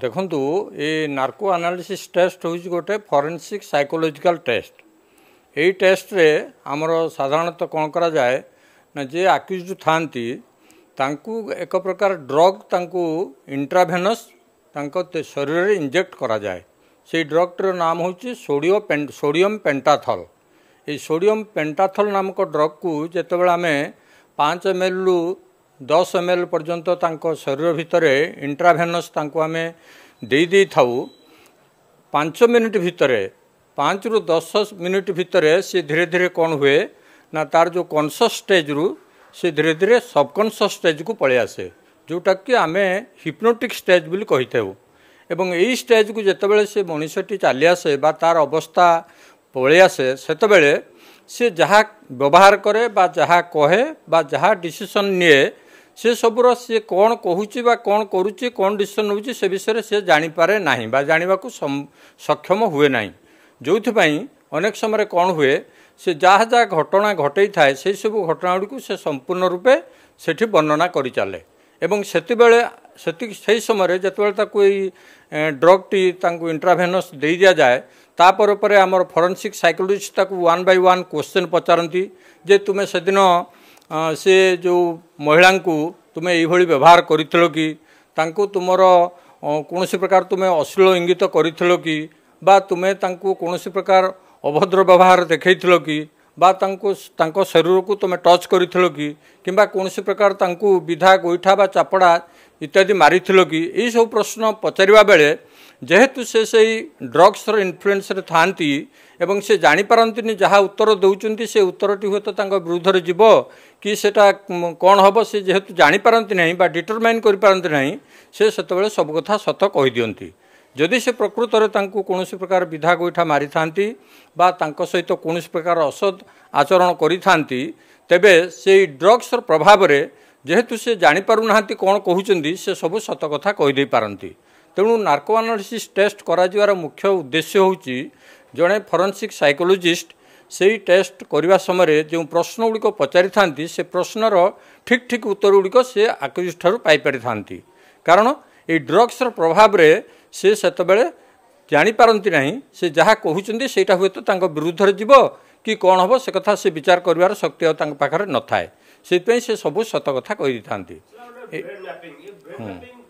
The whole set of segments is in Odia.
ଦେଖନ୍ତୁ ଏ ନାର୍କୋ ଆନାଲିସିସ୍ ଟେଷ୍ଟ ହେଉଛି ଗୋଟେ ଫରେନ୍ସିକ୍ ସାଇକୋଲୋଜିକାଲ୍ ଟେଷ୍ଟ ଏଇ ଟେଷ୍ଟରେ ଆମର ସାଧାରଣତଃ କ'ଣ କରାଯାଏ ନା ଯିଏ ଆକ୍ୟୁଜ୍ ଥାଆନ୍ତି ତାଙ୍କୁ ଏକ ପ୍ରକାର ଡ୍ରଗ୍ ତାଙ୍କୁ ଇଣ୍ଟ୍ରାଭେନସ୍ ତାଙ୍କ ଶରୀରରେ ଇଞ୍ଜେକ୍ଟ କରାଯାଏ ସେଇ ଡ୍ରଗ୍ଟିର ନାମ ହେଉଛି ସୋଡ଼ିଓ ସୋଡ଼ିୟମ୍ ପେଣ୍ଟାଥଲ୍ ଏଇ ସୋଡ଼ିୟମ୍ ପେଣ୍ଟାଥଲ୍ ନାମକ ଡ୍ରଗ୍କୁ ଯେତେବେଳେ ଆମେ ପାଞ୍ଚ ଏମ୍ଏଲ୍ରୁ ଦଶ ଏମ୍ ଏଲ୍ ପର୍ଯ୍ୟନ୍ତ ତାଙ୍କ ଶରୀର ଭିତରେ ଇଣ୍ଟ୍ରାଭେନସ୍ ତାଙ୍କୁ ଆମେ ଦେଇଦେଇଥାଉ ପାଞ୍ଚ ମିନିଟ୍ ଭିତରେ ପାଞ୍ଚରୁ ଦଶ ମିନିଟ୍ ଭିତରେ ସେ ଧୀରେ ଧୀରେ କ'ଣ ହୁଏ ନା ତା'ର ଯେଉଁ କନସିୟସ୍ ଷ୍ଟେଜ୍ରୁ ସେ ଧୀରେ ଧୀରେ ସବକନସିୟସ୍ ଷ୍ଟେଜ୍କୁ ପଳେଇ ଆସେ ଯେଉଁଟାକି ଆମେ ହିପ୍ନୋଟିକ୍ ଷ୍ଟେଜ୍ ବୋଲି କହିଥାଉ ଏବଂ ଏଇ ଷ୍ଟେଜ୍କୁ ଯେତେବେଳେ ସେ ମଣିଷଟି ଚାଲି ଆସେ ବା ତା'ର ଅବସ୍ଥା ପଳେଇ ଆସେ ସେତେବେଳେ ସେ ଯାହା ବ୍ୟବହାର କରେ ବା ଯାହା କହେ ବା ଯାହା ଡିସିସନ୍ ନିଏ ସେ ସବୁର ସିଏ କ'ଣ କହୁଛି ବା କ'ଣ କରୁଛି କ'ଣ ଡିସିସନ୍ ନେଉଛି ସେ ବିଷୟରେ ସେ ଜାଣିପାରେ ନାହିଁ ବା ଜାଣିବାକୁ ସକ୍ଷମ ହୁଏ ନାହିଁ ଯେଉଁଥିପାଇଁ ଅନେକ ସମୟରେ କ'ଣ ହୁଏ ସେ ଯାହା ଯାହା ଘଟଣା ଘଟେଇଥାଏ ସେହିସବୁ ଘଟଣା ଗୁଡ଼ିକୁ ସେ ସମ୍ପୂର୍ଣ୍ଣ ରୂପେ ସେଠି ବର୍ଣ୍ଣନା କରିଚାଲେ ଏବଂ ସେତେବେଳେ ସେତିକି ସେହି ସମୟରେ ଯେତେବେଳେ ତାକୁ ଏଇ ଡ୍ରଗ୍ଟି ତାଙ୍କୁ ଇଣ୍ଟ୍ରାଭେନସ୍ ଦେଇ ଦିଆଯାଏ ତା'ପରେ ପରେ ଆମର ଫରେନ୍ସିକ୍ ସାଇକୋଲୋଜିଷ୍ଟ ତାକୁ ୱାନ୍ ବାଇ ୱାନ୍ କୋଶ୍ଚିନ୍ ପଚାରନ୍ତି ଯେ ତୁମେ ସେଦିନ ସେ ଯେଉଁ ମହିଳାଙ୍କୁ ତୁମେ ଏଇଭଳି ବ୍ୟବହାର କରିଥିଲ କି ତାଙ୍କୁ ତୁମର କୌଣସି ପ୍ରକାର ତୁମେ ଅଶ୍ଳୀଳ ଇଙ୍ଗିତ କରିଥିଲ କି ବା ତୁମେ ତାଙ୍କୁ କୌଣସି ପ୍ରକାର ଅଭଦ୍ର ବ୍ୟବହାର ଦେଖେଇଥିଲ କି ବା ତାଙ୍କୁ ତାଙ୍କ ଶରୀରକୁ ତୁମେ ଟଚ୍ କରିଥିଲ କି କିମ୍ବା କୌଣସି ପ୍ରକାର ତାଙ୍କୁ ବିଧା ଗୋଇଠା ବା ଚାପଡ଼ା ଇତ୍ୟାଦି ମାରିଥିଲ କି ଏହିସବୁ ପ୍ରଶ୍ନ ପଚାରିବା ବେଳେ ଯେହେତୁ ସେ ସେଇ ଡ୍ରଗ୍ସର ଇନଫ୍ଲୁଏନ୍ସରେ ଥାଆନ୍ତି ଏବଂ ସେ ଜାଣିପାରନ୍ତିନି ଯାହା ଉତ୍ତର ଦେଉଛନ୍ତି ସେ ଉତ୍ତରଟି ହୁଏତ ତାଙ୍କ ବିରୁଦ୍ଧରେ ଯିବ କି ସେଟା କ'ଣ ହେବ ସେ ଯେହେତୁ ଜାଣିପାରନ୍ତି ନାହିଁ ବା ଡିଟରମାଇନ୍ କରିପାରନ୍ତି ନାହିଁ ସେ ସେତେବେଳେ ସବୁ କଥା ସତ କହିଦିଅନ୍ତି ଯଦି ସେ ପ୍ରକୃତରେ ତାଙ୍କୁ କୌଣସି ପ୍ରକାର ବିଧା ଗୋଇଠା ମାରିଥାନ୍ତି ବା ତାଙ୍କ ସହିତ କୌଣସି ପ୍ରକାର ଅସତ୍ ଆଚରଣ କରିଥାନ୍ତି ତେବେ ସେଇ ଡ୍ରଗ୍ସର ପ୍ରଭାବରେ ଯେହେତୁ ସେ ଜାଣିପାରୁନାହାନ୍ତି କ'ଣ କହୁଛନ୍ତି ସେ ସବୁ ସତ କଥା କହିଦେଇପାରନ୍ତି ତେଣୁ ନାର୍କୋଆନାଲିସିସ୍ ଟେଷ୍ଟ କରାଯିବାର ମୁଖ୍ୟ ଉଦ୍ଦେଶ୍ୟ ହେଉଛି ଜଣେ ଫରେନ୍ସିକ୍ ସାଇକୋଲୋଜିଷ୍ଟ ସେହି ଟେଷ୍ଟ କରିବା ସମୟରେ ଯେଉଁ ପ୍ରଶ୍ନ ଗୁଡ଼ିକ ପଚାରିଥାନ୍ତି ସେ ପ୍ରଶ୍ନର ଠିକ୍ ଠିକ୍ ଉତ୍ତର ଗୁଡ଼ିକ ସେ ଆକ୍ୟୁଜ୍ଠାରୁ ପାଇପାରିଥାନ୍ତି କାରଣ ଏଇ ଡ୍ରଗ୍ସର ପ୍ରଭାବରେ ସେ ସେତେବେଳେ ଜାଣିପାରନ୍ତି ନାହିଁ ସେ ଯାହା କହୁଛନ୍ତି ସେଇଟା ହୁଏତ ତାଙ୍କ ବିରୁଦ୍ଧରେ ଯିବ କି କ'ଣ ହେବ ସେ କଥା ସେ ବିଚାର କରିବାର ଶକ୍ତି ଆଉ ତାଙ୍କ ପାଖରେ ନଥାଏ ସେଥିପାଇଁ ସେ ସବୁ ସତ କଥା କହିଦେଇଥାନ୍ତି ହୁଁ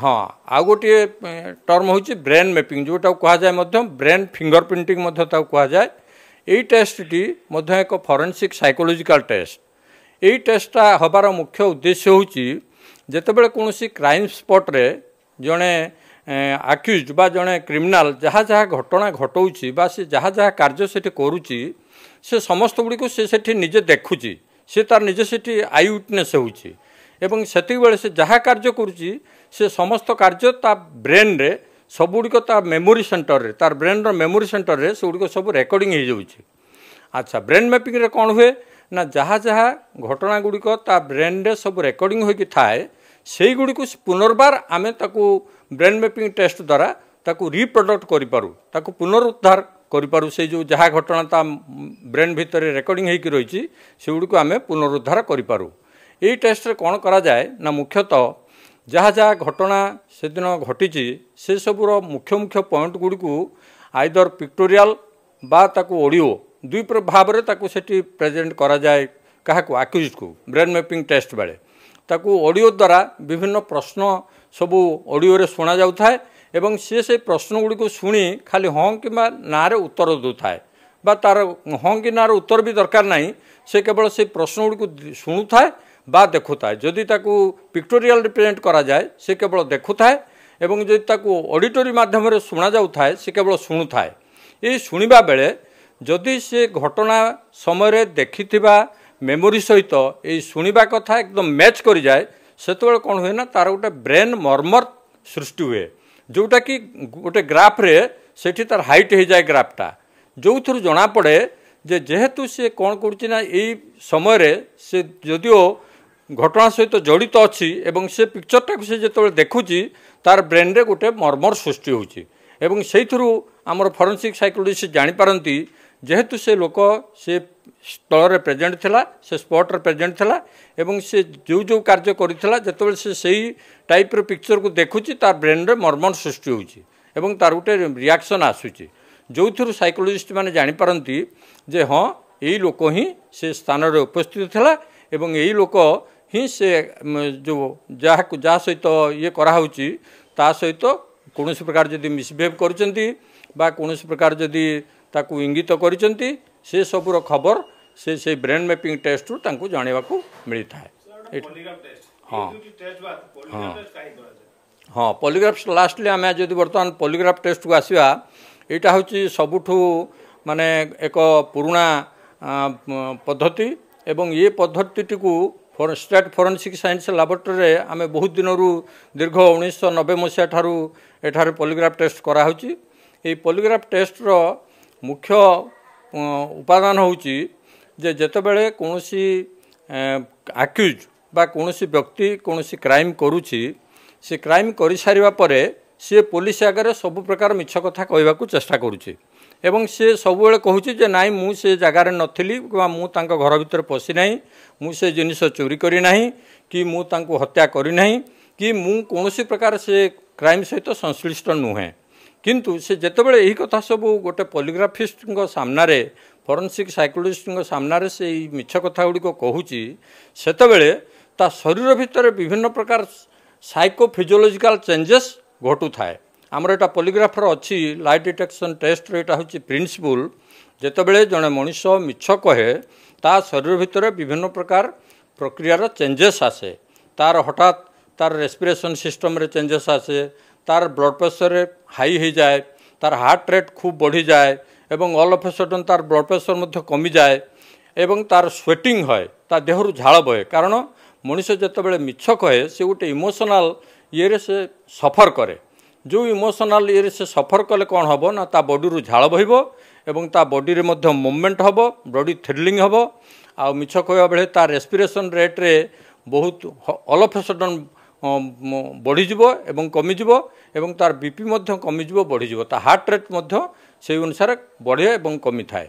ହଁ ଆଉ ଗୋଟିଏ ଟର୍ମ ହେଉଛି ବ୍ରେନ୍ ମେପିଂ ଯେଉଁଟାକୁ କୁହାଯାଏ ମଧ୍ୟ ବ୍ରେନ୍ ଫିଙ୍ଗର ପ୍ରିଣ୍ଟିଂ ମଧ୍ୟ ତାକୁ କୁହାଯାଏ ଏଇ ଟେଷ୍ଟଟି ମଧ୍ୟ ଏକ ଫରେନ୍ସିକ୍ ସାଇକୋଲୋଜିକାଲ ଟେଷ୍ଟ ଏଇ ଟେଷ୍ଟଟା ହେବାର ମୁଖ୍ୟ ଉଦ୍ଦେଶ୍ୟ ହେଉଛି ଯେତେବେଳେ କୌଣସି କ୍ରାଇମ୍ ସ୍ପଟ୍ରେ ଜଣେ ଆକ୍ୟୁଜ୍ ବା ଜଣେ କ୍ରିମିନାଲ୍ ଯାହା ଯାହା ଘଟଣା ଘଟଉଛି ବା ସେ ଯାହା ଯାହା କାର୍ଯ୍ୟ ସେଠି କରୁଛି ସେ ସମସ୍ତ ଗୁଡ଼ିକୁ ସେ ସେଠି ନିଜେ ଦେଖୁଛି ସେ ତାର ନିଜେ ସେଠି ଆଇ ୱିଟନେସ୍ ହେଉଛି ଏବଂ ସେତିକିବେଳେ ସେ ଯାହା କାର୍ଯ୍ୟ କରୁଛି ସେ ସମସ୍ତ କାର୍ଯ୍ୟ ତା ବ୍ରେନ୍ରେ ସବୁଗୁଡ଼ିକ ତା ମେମୋରି ସେଣ୍ଟରରେ ତାର ବ୍ରେନ୍ର ମେମୋରି ସେଣ୍ଟରରେ ସେଗୁଡ଼ିକ ସବୁ ରେକର୍ଡ଼ିଂ ହୋଇଯାଉଛି ଆଚ୍ଛା ବ୍ରେନ୍ ମ୍ୟାପିଂରେ କ'ଣ ହୁଏ ନା ଯାହା ଯାହା ଘଟଣାଗୁଡ଼ିକ ତା ବ୍ରେନ୍ରେ ସବୁ ରେକର୍ଡ଼ିଂ ହୋଇକି ଥାଏ ସେଇଗୁଡ଼ିକୁ ପୁନର୍ବାର ଆମେ ତାକୁ ବ୍ରେନ୍ ମ୍ୟାପିଂ ଟେଷ୍ଟ ଦ୍ୱାରା ତାକୁ ରିପ୍ରଡକ୍ଟ କରିପାରୁ ତାକୁ ପୁନରୁଦ୍ଧାର କରିପାରୁ ସେଇ ଯେଉଁ ଯାହା ଘଟଣା ତା ବ୍ରେନ୍ ଭିତରେ ରେକର୍ଡ଼ିଂ ହୋଇକି ରହିଛି ସେଗୁଡ଼ିକୁ ଆମେ ପୁନରୁଦ୍ଧାର କରିପାରୁ ଏଇ ଟେଷ୍ଟରେ କ'ଣ କରାଯାଏ ନା ମୁଖ୍ୟତଃ ଯାହା ଯାହା ଘଟଣା ସେଦିନ ଘଟିଛି ସେସବୁର ମୁଖ୍ୟ ମୁଖ୍ୟ ପଏଣ୍ଟ ଗୁଡ଼ିକୁ ଆଇଦର ପିକ୍ଟୋରିଆଲ ବା ତାକୁ ଅଡ଼ିଓ ଦୁଇ ଭାବରେ ତାକୁ ସେଠି ପ୍ରେଜେଣ୍ଟ କରାଯାଏ କାହାକୁ ଆକ୍ୟୁଜକୁ ବ୍ରେନ୍ ମ୍ୟାପିଂ ଟେଷ୍ଟ ବେଳେ ତାକୁ ଅଡ଼ିଓ ଦ୍ୱାରା ବିଭିନ୍ନ ପ୍ରଶ୍ନ ସବୁ ଅଡ଼ିଓରେ ଶୁଣାଯାଉଥାଏ ଏବଂ ସିଏ ସେ ପ୍ରଶ୍ନଗୁଡ଼ିକୁ ଶୁଣି ଖାଲି ହଁ କିମ୍ବା ନାଁରେ ଉତ୍ତର ଦେଉଥାଏ ବା ତା'ର ହଁ କି ନାଁର ଉତ୍ତର ବି ଦରକାର ନାହିଁ ସେ କେବଳ ସେ ପ୍ରଶ୍ନ ଗୁଡ଼ିକୁ ଶୁଣୁଥାଏ ବା ଦେଖୁଥାଏ ଯଦି ତାକୁ ପିକ୍ଟୋରିଆଲ ରିପ୍ରେଜେଣ୍ଟ କରାଯାଏ ସେ କେବଳ ଦେଖୁଥାଏ ଏବଂ ଯଦି ତାକୁ ଅଡ଼ିଟୋରୀ ମାଧ୍ୟମରେ ଶୁଣାଯାଉଥାଏ ସେ କେବଳ ଶୁଣୁଥାଏ ଏହି ଶୁଣିବା ବେଳେ ଯଦି ସେ ଘଟଣା ସମୟରେ ଦେଖିଥିବା ମେମୋରି ସହିତ ଏଇ ଶୁଣିବା କଥା ଏକଦମ ମ୍ୟାଚ୍ କରିଯାଏ ସେତେବେଳେ କ'ଣ ହୁଏ ନା ତା'ର ଗୋଟେ ବ୍ରେନ୍ ମର୍ମର ସୃଷ୍ଟି ହୁଏ ଯେଉଁଟାକି ଗୋଟେ ଗ୍ରାଫ୍ରେ ସେଠି ତା'ର ହାଇଟ୍ ହୋଇଯାଏ ଗ୍ରାଫ୍ଟା ଯେଉଁଥିରୁ ଜଣାପଡ଼େ ଯେ ଯେହେତୁ ସିଏ କ'ଣ କରୁଛି ନା ଏଇ ସମୟରେ ସେ ଯଦିଓ ଘଟଣା ସହିତ ଜଡ଼ିତ ଅଛି ଏବଂ ସେ ପିକ୍ଚରଟାକୁ ସେ ଯେତେବେଳେ ଦେଖୁଛି ତାର ବ୍ରେନ୍ରେ ଗୋଟେ ମର୍ମର ସୃଷ୍ଟି ହେଉଛି ଏବଂ ସେଇଥିରୁ ଆମର ଫରେନ୍ସିକ୍ ସାଇକୋଲୋଜିଷ୍ଟ ଜାଣିପାରନ୍ତି ଯେହେତୁ ସେ ଲୋକ ସେ ସ୍ଥଳରେ ପ୍ରେଜେଣ୍ଟ ଥିଲା ସେ ସ୍ପଟରେ ପ୍ରେଜେଣ୍ଟ ଥିଲା ଏବଂ ସେ ଯେଉଁ ଯେଉଁ କାର୍ଯ୍ୟ କରିଥିଲା ଯେତେବେଳେ ସେ ସେଇ ଟାଇପ୍ର ପିକ୍ଚରକୁ ଦେଖୁଛି ତା ବ୍ରେନ୍ରେ ମର୍ମର ସୃଷ୍ଟି ହେଉଛି ଏବଂ ତାର ଗୋଟେ ରିଆକ୍ସନ୍ ଆସୁଛି जो थोड़ा सैकोलोजिस्ट मैंने जापारती हाँ यही लोक ही से स्थान उपस्थित था यही लोक ही से जो जहाँ जहाँ सहित तो ये करा सहित तो कौन सी प्रकार जदि मिसबिहेव कर प्रकार जदि ताक इंगित कर सबुर खबर से से ब्रेन मैपिंग टेस्ट रूप जानवा मिलता है हाँ हाँ हाँ पलिग्राफ लास्टली आम जब बर्तमान पलिग्राफ टेस्ट को आसवा ଏଇଟା ହେଉଛି ସବୁଠୁ ମାନେ ଏକ ପୁରୁଣା ପଦ୍ଧତି ଏବଂ ଏ ପଦ୍ଧତିଟିକୁ ଷ୍ଟେଟ୍ ଫୋରେନ୍ସିକ୍ ସାଇନ୍ସ ଲାବୋରେଟୋରୀରେ ଆମେ ବହୁତ ଦିନରୁ ଦୀର୍ଘ ଉଣେଇଶହ ନବେ ମସିହା ଠାରୁ ଏଠାରେ ପଲିଗ୍ରାଫ୍ ଟେଷ୍ଟ କରାହେଉଛି ଏହି ପଲିଗ୍ରାଫ୍ ଟେଷ୍ଟର ମୁଖ୍ୟ ଉପାଦାନ ହେଉଛି ଯେ ଯେତେବେଳେ କୌଣସି ଆକ୍ୟୁଜ୍ ବା କୌଣସି ବ୍ୟକ୍ତି କୌଣସି କ୍ରାଇମ୍ କରୁଛି ସେ କ୍ରାଇମ୍ କରିସାରିବା ପରେ ସିଏ ପୋଲିସ ଆଗରେ ସବୁ ପ୍ରକାର ମିଛ କଥା କହିବାକୁ ଚେଷ୍ଟା କରୁଛି ଏବଂ ସିଏ ସବୁବେଳେ କହୁଛି ଯେ ନାହିଁ ମୁଁ ସେ ଜାଗାରେ ନଥିଲି କିମ୍ବା ମୁଁ ତାଙ୍କ ଘର ଭିତରେ ପଶିନାହିଁ ମୁଁ ସେ ଜିନିଷ ଚୋରି କରିନାହିଁ କି ମୁଁ ତାଙ୍କୁ ହତ୍ୟା କରିନାହିଁ କି ମୁଁ କୌଣସି ପ୍ରକାର ସେ କ୍ରାଇମ୍ ସହିତ ସଂଶ୍ଲିଷ୍ଟ ନୁହେଁ କିନ୍ତୁ ସେ ଯେତେବେଳେ ଏହି କଥା ସବୁ ଗୋଟେ ପଲିଗ୍ରାଫିଷ୍ଟଙ୍କ ସାମ୍ନାରେ ଫରେନ୍ସିକ୍ ସାଇକୋଲୋଜିଷ୍ଟଙ୍କ ସାମ୍ନାରେ ସେ ଏଇ ମିଛ କଥାଗୁଡ଼ିକ କହୁଛି ସେତେବେଳେ ତା ଶରୀର ଭିତରେ ବିଭିନ୍ନ ପ୍ରକାର ସାଇକୋଫିଜିଓଲୋଜିକାଲ ଚେଞ୍ଜେସ୍ ଘଟୁଥାଏ ଆମର ଏଇଟା ପଲିଗ୍ରାଫର ଅଛି ଲାଇ ଡିଟେକ୍ସନ୍ ଟେଷ୍ଟର ଏଇଟା ହେଉଛି ପ୍ରିନ୍ସିପୁଲ୍ ଯେତେବେଳେ ଜଣେ ମଣିଷ ମିଛ କହେ ତା ଶରୀର ଭିତରେ ବିଭିନ୍ନ ପ୍ରକାର ପ୍ରକ୍ରିୟାର ଚେଞ୍ଜେସ୍ ଆସେ ତାର ହଠାତ୍ ତାର ରେସ୍ପିରେସନ୍ ସିଷ୍ଟମ୍ରେ ଚେଞ୍ଜେସ୍ ଆସେ ତାର ବ୍ଲଡ଼ ପ୍ରେସରରେ ହାଇ ହୋଇଯାଏ তার হার্ট রেট খুব বড়িযায় এবং অল অফ এ সডন তার ব্লড প্রেসর মধ্যে কমি যায় এবং তার সোয়েটিং হয় তার দেহরু ঝাল বয়ে কারণ মনীষ যেতবে মিছ কহে সে গোটে ইমোশনাল ଇଏରେ ସେ ସଫର କରେ ଯେଉଁ ଇମୋସନାଲ ଇଏରେ ସେ ସଫର କଲେ କ'ଣ ହେବ ନା ତା ବଡିରୁ ଝାଳ ବହିବ ଏବଂ ତା ବଡିରେ ମଧ୍ୟ ମୁଭମେଣ୍ଟ ହେବ ବଡି ଥ୍ରିଲିଂ ହେବ ଆଉ ମିଛ କହିବା ବେଳେ ତା ରେସ୍ପିରେସନ୍ ରେଟ୍ରେ ବହୁତ ଅଲଫ ସଡନ୍ ବଢ଼ିଯିବ ଏବଂ କମିଯିବ ଏବଂ ତା'ର ବି ପି ମଧ୍ୟ କମିଯିବ ବଢ଼ିଯିବ ତା ହାର୍ଟ ରେଟ୍ ମଧ୍ୟ ସେହି ଅନୁସାରେ ବଢ଼େ ଏବଂ କମିଥାଏ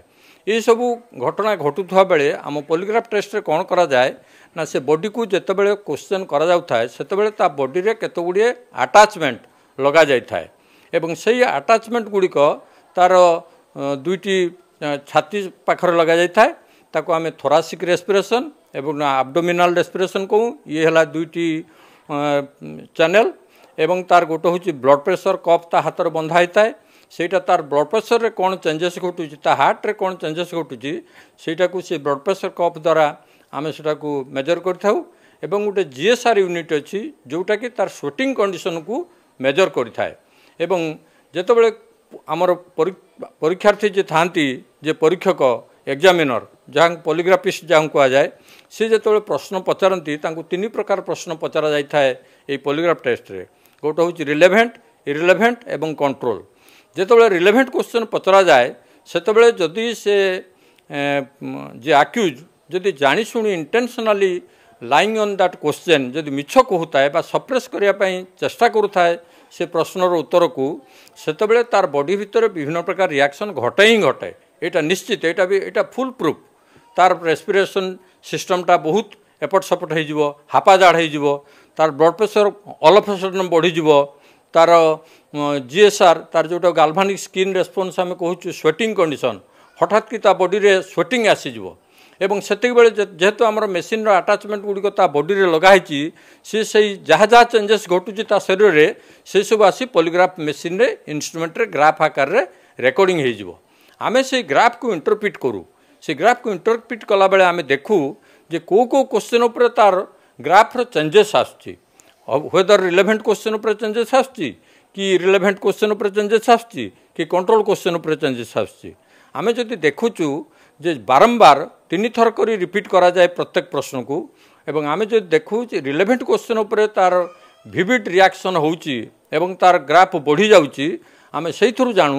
ଏସବୁ ଘଟଣା ଘଟୁଥିବା ବେଳେ ଆମ ପଲିଗ୍ରାଫ୍ ଟେଷ୍ଟରେ କ'ଣ କରାଯାଏ ନା ସେ ବଡିକୁ ଯେତେବେଳେ କୋଶ୍ଚେନ୍ କରାଯାଉଥାଏ ସେତେବେଳେ ତା ବଡିରେ କେତେଗୁଡ଼ିଏ ଆଟାଚମେଣ୍ଟ ଲଗାଯାଇଥାଏ ଏବଂ ସେଇ ଆଟାଚମେଣ୍ଟ ଗୁଡ଼ିକ ତା'ର ଦୁଇଟି ଛାତି ପାଖରେ ଲଗାଯାଇଥାଏ ତାକୁ ଆମେ ଥୋରାସିକ୍ ରେସ୍ପିରେସନ୍ ଏବଂ ଆବଡୋମିନାଲ୍ ରେସ୍ପିରେସନ୍ କହୁ ଇଏ ହେଲା ଦୁଇଟି ଚ୍ୟାନେଲ୍ ଏବଂ ତାର ଗୋଟେ ହେଉଛି ବ୍ଲଡ଼ ପ୍ରେସର କପ୍ ତା ହାତରେ ବନ୍ଧା ହୋଇଥାଏ ସେଇଟା ତାର ବ୍ଲଡ଼ ପ୍ରେସରରେ କ'ଣ ଚେଞ୍ଜେସ୍ ଘଟୁଛି ତା ହାର୍ଟରେ କ'ଣ ଚେଞ୍ଜେସ୍ ଘଟୁଛି ସେଇଟାକୁ ସେ ବ୍ଲଡ଼ ପ୍ରେସର କପ୍ ଦ୍ୱାରା ଆମେ ସେଟାକୁ ମେଜର କରିଥାଉ ଏବଂ ଗୋଟେ ଜିଏସ୍ଆର୍ ୟୁନିଟ୍ ଅଛି ଯେଉଁଟାକି ତାର ସ୍ୱେଟିଂ କଣ୍ଡିସନକୁ ମେଜର କରିଥାଏ ଏବଂ ଯେତେବେଳେ ଆମର ପରୀକ୍ଷାର୍ଥୀ ଯେ ଥାନ୍ତି ଯେ ପରୀକ୍ଷକ ଏକ୍ଜାମିନର ଯାହାଙ୍କୁ ପଲିଗ୍ରାଫିଷ୍ଟ ଯାହାଙ୍କୁ କୁହାଯାଏ ସେ ଯେତେବେଳେ ପ୍ରଶ୍ନ ପଚାରନ୍ତି ତାଙ୍କୁ ତିନି ପ୍ରକାର ପ୍ରଶ୍ନ ପଚରାଯାଇଥାଏ ଏଇ ପଲିଗ୍ରାଫ ଟେଷ୍ଟରେ ଗୋଟେ ହେଉଛି ରିଲେଭେଣ୍ଟ ଇରିଲେଭେଣ୍ଟ ଏବଂ କଣ୍ଟ୍ରୋଲ ଯେତେବେଳେ ରିଲେଭେଣ୍ଟ କ୍ୱେଶ୍ଚନ୍ ପଚରାଯାଏ ସେତେବେଳେ ଯଦି ସେ ଯିଏ ଆକ୍ୟୁଜ୍ ଯଦି ଜାଣିଶୁଣି intentionally lying on that question ଯଦି ମିଛ କହୁଥାଏ ବା ସପ୍ରେସ୍ କରିବା ପାଇଁ ଚେଷ୍ଟା କରୁଥାଏ ସେ ପ୍ରଶ୍ନର ଉତ୍ତରକୁ ସେତେବେଳେ ତାର ବଡି ଭିତରେ ବିଭିନ୍ନ ପ୍ରକାର ରିଆକ୍ସନ୍ ଘଟେ ହିଁ ଘଟେ ଏଇଟା ନିଶ୍ଚିତ ଏଇଟା ବି ଏଇଟା ଫୁଲ୍ ପ୍ରୁଫ୍ ତାର ରେସ୍ପିରେସନ୍ ସିଷ୍ଟମ୍ଟା ବହୁତ ଏପଟ ସେପଟ ହୋଇଯିବ ହାପାଜାଡ଼ ହେଇଯିବ ତାର blood pressure all of sudden ବଢ଼ିଯିବ ତାର ଜିଏସ୍ଆର୍ ତାର ଯେଉଁଟା ଗାଲଭାନିକ୍ ସ୍କିନ୍ ରେସ୍ପନ୍ସ ଆମେ କହୁଛୁ ସ୍ୱେଟିଂ କଣ୍ଡିସନ୍ ହଠାତ୍ କି ତା ବଡ଼ିରେ ସ୍ୱେଟିଂ ଆସିଯିବ ଏବଂ ସେତିକିବେଳେ ଯେହେତୁ ଆମର ମେସିନ୍ର ଆଟାଚମେଣ୍ଟ ଗୁଡ଼ିକ ତା ବଡ଼ିରେ ଲଗାହେଇଛି ସିଏ ସେଇ ଯାହା ଯାହା ଚେଞ୍ଜେସ୍ ଘଟୁଛି ତା ଶରୀରରେ ସେସବୁ ଆସି ପଲିଗ୍ରାଫ ମେସିନ୍ରେ ଇନ୍ଷ୍ଟ୍ରୁମେଣ୍ଟରେ ଗ୍ରାଫ ଆକାରରେ ରେକର୍ଡ଼ିଂ ହେଇଯିବ ଆମେ ସେଇ ଗ୍ରାଫକୁ ଇଣ୍ଟରପ୍ରିଟ୍ କରୁ ସେ ଗ୍ରାଫକୁ ଇଣ୍ଟରପ୍ରିଟ୍ କଲାବେଳେ ଆମେ ଦେଖୁ ଯେ କେଉଁ କେଉଁ କୋଶ୍ଚିନ୍ ଉପରେ ତାର ଗ୍ରାଫର ଚେଞ୍ଜେସ୍ ଆସୁଛି अब वेदर रिलेभेन्ट क्वेश्चन ଉପରେ ଚେଞ୍ଜେସ୍ ଆସୁଛି କି ରିଲେଭେଣ୍ଟ କ୍ୱେଶ୍ଚନ୍ ଉପରେ ଚେଞ୍ଜେସ୍ ଆସୁଛି କି କଣ୍ଟ୍ରୋଲ କ୍ୱେଶ୍ଚନ୍ ଉପରେ ଚେଞ୍ଜେସ୍ ଆସୁଛି ଆମେ ଯଦି ଦେଖୁଛୁ ଯେ ବାରମ୍ବାର ତିନିଥର କରି ରିପିଟ୍ କରାଯାଏ ପ୍ରତ୍ୟେକ ପ୍ରଶ୍ନକୁ ଏବଂ ଆମେ ଯଦି ଦେଖୁଛୁ ରିଲେଭେଣ୍ଟ କ୍ୱେଶ୍ଚନ୍ ଉପରେ ତା'ର ଭିଭିଡ୍ ରିଆକ୍ସନ୍ ହେଉଛି ଏବଂ ତା'ର ଗ୍ରାଫ୍ ବଢ଼ିଯାଉଛି ଆମେ ସେଇଥିରୁ ଜାଣୁ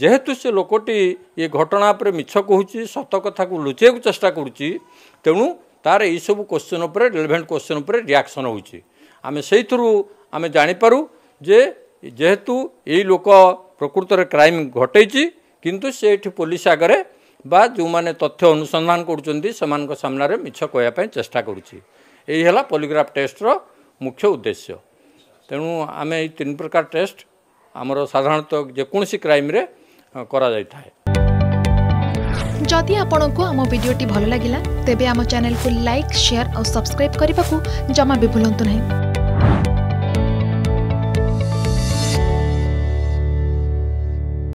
ଯେହେତୁ ସେ ଲୋକଟି ଏ ଘଟଣା ଉପରେ ମିଛ କହୁଛି ସତ କଥାକୁ ଲୁଚେଇବାକୁ ଚେଷ୍ଟା କରୁଛି ତେଣୁ ତା'ର ଏଇସବୁ କ୍ୱେଶ୍ଚନ୍ ଉପରେ ରିଲେଭେଣ୍ଟ କ୍ୱେଶ୍ଚନ୍ ଉପରେ ରିଆକ୍ସନ୍ ହେଉଛି आम से आम जापर जे जेहेतु योक प्रकृत क्राइम घटे कि पुलिस आगे बा जो मैंने तथ्य अनुसंधान कर मिछ कहवाई चेषा करुला पलिग्राफ टेस्टर मुख्य उद्देश्य तेणु आम यन प्रकार टेस्ट आम साधारण तो जेकोसी क्राइम रे करा जाए आम भिडी भल लगला तेब आम चेल को लाइक सेयार और सब्सक्राइब करने को जमा भी भूलु